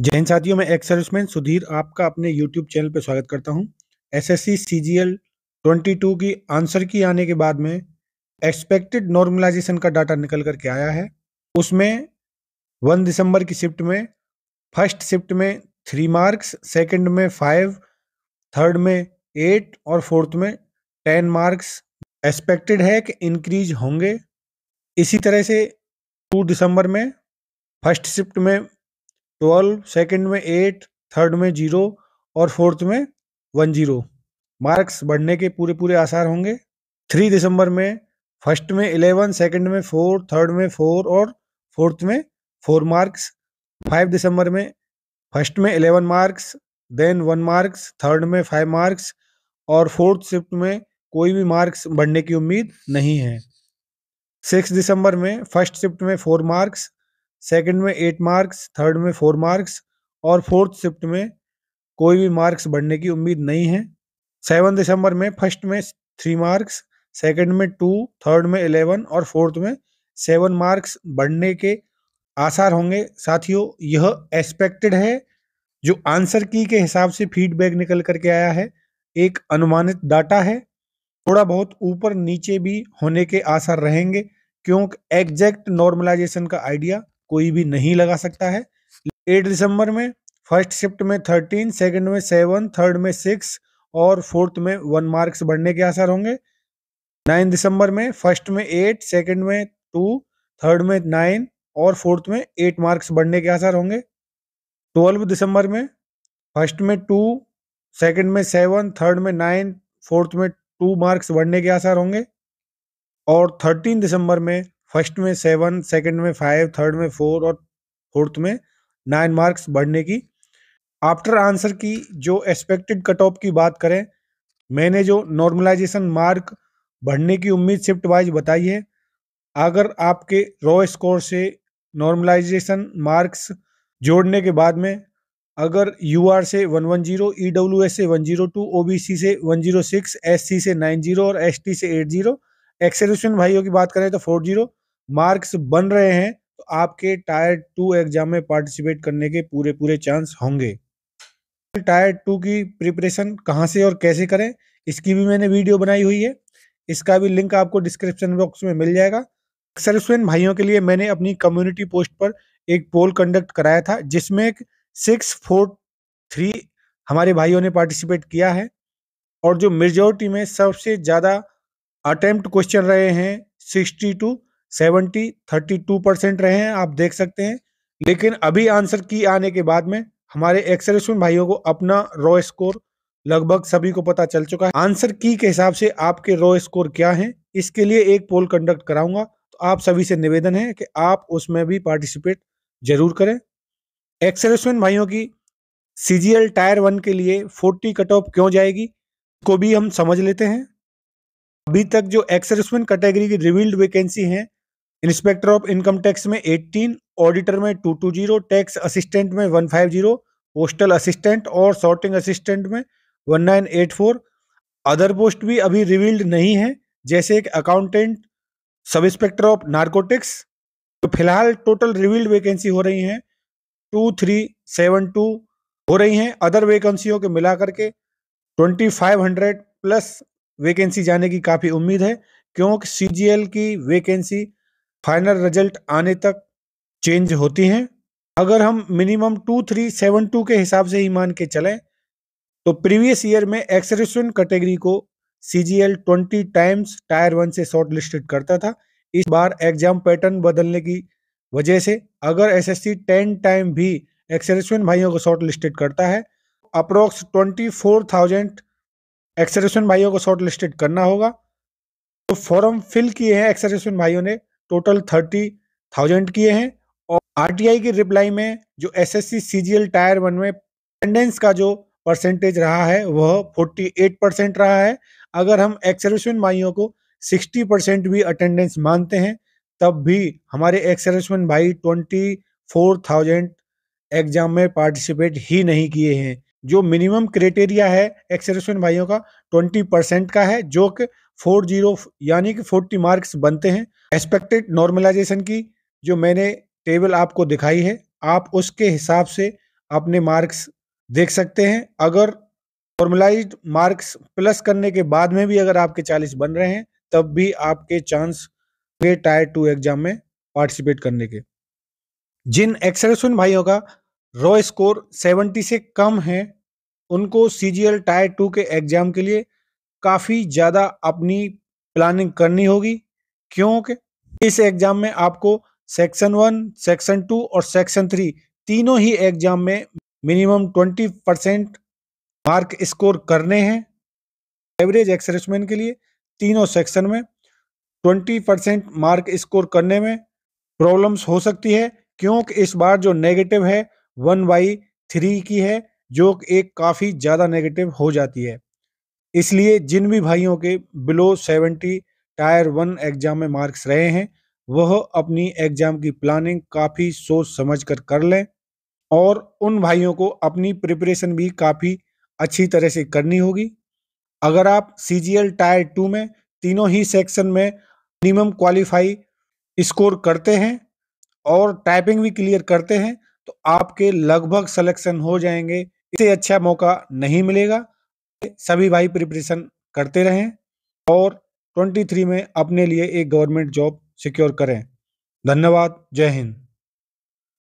जैन साथियों मैं ex serviceman Sudhir आपका अपने यूट्यूब चैनल पर स्वागत करता हूं एसएससी सीजीएल 22 की आंसर की आने के बाद में एक्सपेक्टेड नॉर्मलाइजेशन का डाटा निकल करके आया है उसमें वन दिसंबर की शिफ्ट में फर्स्ट शिफ्ट में थ्री मार्क्स सेकंड में फाइव थर्ड में एट और फोर्थ में टेन मार्क्स एक्सपेक्टेड है कि इंक्रीज होंगे इसी तरह से टू दिसंबर में फर्स्ट शिफ्ट में ट्वेल्व सेकेंड में एट थर्ड में जीरो और फोर्थ में वन जीरो मार्क्स बढ़ने के पूरे पूरे आसार होंगे थ्री दिसंबर में फर्स्ट में इलेवन सेकेंड में फोर थर्ड में फोर और फोर्थ में फोर मार्क्स फाइव दिसंबर में फर्स्ट में eleven marks then one marks third में फाइव मार्क्स और फोर्थ शिफ्ट में कोई भी मार्क्स बढ़ने की उम्मीद नहीं है सिक्स दिसंबर में फर्स्ट शिफ्ट में फोर मार्क्स सेकंड में एट मार्क्स थर्ड में फोर मार्क्स और फोर्थ शिफ्ट में कोई भी मार्क्स बढ़ने की उम्मीद नहीं है सेवन दिसंबर में फर्स्ट में थ्री मार्क्स सेकंड में टू थर्ड में इलेवन और फोर्थ में सेवन मार्क्स बढ़ने के आसार होंगे साथियों यह एक्सपेक्टेड है जो आंसर की के हिसाब से फीडबैक निकल करके आया है एक अनुमानित डाटा है थोड़ा बहुत ऊपर नीचे भी होने के आसार रहेंगे क्योंकि एग्जैक्ट नॉर्मलाइजेशन का आइडिया कोई भी नहीं लगा सकता है एट दिसंबर में फर्स्ट शिफ्ट में थर्टीन सेकेंड में सेवन थर्ड में सिक्स और फोर्थ में वन मार्क्स बढ़ने के आसार होंगे नाइन दिसंबर में फर्स्ट में एट सेकेंड में टू थर्ड में नाइन और फोर्थ में एट मार्क्स बढ़ने के आसार होंगे ट्वेल्व दिसंबर में फर्स्ट में टू सेकेंड में सेवन थर्ड में नाइन फोर्थ में टू मार्क्स बढ़ने के आसार होंगे और थर्टीन दिसंबर में फर्स्ट में सेवन सेकंड में फाइव थर्ड में फोर और फोर्थ में नाइन मार्क्स बढ़ने की आफ्टर आंसर की जो एक्सपेक्टेड कट ऑफ की बात करें मैंने जो नॉर्मलाइजेशन मार्क बढ़ने की उम्मीद शिफ्ट वाइज बताई है अगर आपके रॉ स्कोर से नॉर्मलाइजेशन मार्क्स जोड़ने के बाद में अगर यू आर से one one zero E W S से one zero two O B C से one zero six S C से नाइन जीरो और एस टी से एट जीरो एक्सेलेशन भाइयों की बात करें तो फोर जीरो मार्क्स बन रहे हैं तो आपके टायर टू एग्जाम में पार्टिसिपेट करने के पूरे पूरे चांस होंगे टायर टू की प्रिपरेशन कहाँ से और कैसे करें इसकी भी मैंने वीडियो बनाई हुई है इसका भी लिंक आपको डिस्क्रिप्शन बॉक्स में मिल जाएगा स्वयं भाइयों के लिए मैंने अपनी कम्युनिटी पोस्ट पर एक पोल कंडक्ट कराया था जिसमें सिक्स फोर थ्री हमारे भाइयों ने पार्टिसिपेट किया है और जो मेजोरिटी में सबसे ज़्यादा अटैम्प्ट क्वेश्चन रहे हैं sixty two seventy thirty two percent रहे हैं आप देख सकते हैं लेकिन अभी आंसर की आने के बाद में हमारे एक्सरे भाइयों को अपना रॉ स्कोर लगभग सभी को पता चल चुका है आंसर की के हिसाब से आपके रॉ स्कोर क्या हैं इसके लिए एक पोल कंडक्ट कराऊंगा तो आप सभी से निवेदन है कि आप उसमें भी पार्टिसिपेट जरूर करें एक्सरे भाइयों की सी टायर वन के लिए फोर्टी कट ऑफ क्यों जाएगी को भी हम समझ लेते हैं अभी तक जो एक्सरेसमेंट कैटेगरी की रिवील्ड वैकेंसी हैं इंस्पेक्टर ऑफ इनकम टैक्स में 18 ऑडिटर में 220 टैक्स असिस्टेंट में 150 पोस्टल असिस्टेंट और सॉर्टिंग असिस्टेंट में 1984 अदर पोस्ट भी अभी रिवील्ड नहीं है जैसे एक accountant sub inspector of narcotics तो फिलहाल टोटल रिवील्ड वैकेंसी हो रही हैं टू थ्री सेवन टू हो रही हैं अदर वैकेंसियों के मिला करके twenty five hundred plus vacancy जाने की काफ़ी उम्मीद है क्योंकि सी की वैकेंसी फाइनल रिजल्ट आने तक चेंज होती हैं अगर हम minimum two three seven two के हिसाब से ही मान के चलें तो प्रीवियस ईयर में एक्सरेशन कैटेगरी को C G L twenty times tier one से शॉर्ट लिस्टेड करता था इस बार एग्जाम पैटर्न बदलने की वजह से अगर S S C ten time भी एक्सरेशन भाइयों को शॉर्ट लिस्टेड करता है अप्रोक्स ट्वेंटी फोर थाउजेंड एक्सरेशन भाइयों को शॉर्ट लिस्टेड करना होगा तो फॉर्म फिल किए हैं एक्सरेशन भाइयों ने टोटल थर्टी थाउजेंड किए हैं और आरटीआई की रिप्लाई में जो एसएससी सीजीएल टायर वन में अटेंडेंस का जो परसेंटेज रहा है वह 48 परसेंट रहा है अगर हम एक्सर्विसमैन भाइयों को 60 परसेंट भी अटेंडेंस मानते हैं तब भी हमारे एक्सर्विसमैन भाई 24,000 एग्जाम में पार्टिसिपेट ही नहीं किए हैं जो मिनिमम क्राइटेरिया है एक्सरेशन भाइयों का ट्वेंटी परसेंट का है जो कि फोर जीरो यानी कि फोर्टी मार्क्स बनते हैं एक्सपेक्टेड नॉर्मलाइजेशन की जो मैंने टेबल आपको दिखाई है आप उसके हिसाब से अपने मार्क्स देख सकते हैं अगर नॉर्मलाइज मार्क्स प्लस करने के बाद में भी अगर आपके चालीस बन रहे हैं तब भी आपके चांस टायर टू एग्जाम में पार्टिसिपेट करने के जिन एक्सरेशन भाइयों का रॉ स्कोर 70 से कम है उनको C G L tier two के एग्जाम के लिए काफ़ी ज़्यादा अपनी प्लानिंग करनी होगी क्योंकि इस एग्जाम में आपको सेक्शन वन सेक्शन टू और सेक्शन थ्री तीनों ही एग्जाम में minimum twenty percent mark score करने हैं एवरेज एक्सरेसमैन के लिए तीनों सेक्शन में ट्वेंटी परसेंट मार्क स्कोर करने में प्रॉब्लम्स हो सकती है क्योंकि इस बार जो नेगेटिव है वन बाई थ्री की है जो एक काफ़ी ज़्यादा नेगेटिव हो जाती है इसलिए जिन भी भाइयों के below seventy tier one exam में मार्क्स रहे हैं वह अपनी एग्ज़ाम की प्लानिंग काफ़ी सोच समझ कर कर लें और उन भाइयों को अपनी प्रिपरेशन भी काफ़ी अच्छी तरह से करनी होगी अगर आप सी टायर टू में तीनों ही सेक्शन में मिनिमम क्वालिफाई स्कोर करते हैं और टाइपिंग भी क्लियर करते हैं तो आपके लगभग सिलेक्शन हो जाएंगे इससे अच्छा मौका नहीं मिलेगा सभी भाई प्रिपरेशन करते रहें और 23 में अपने लिए एक गवर्नमेंट जॉब सिक्योर करें धन्यवाद जय हिंद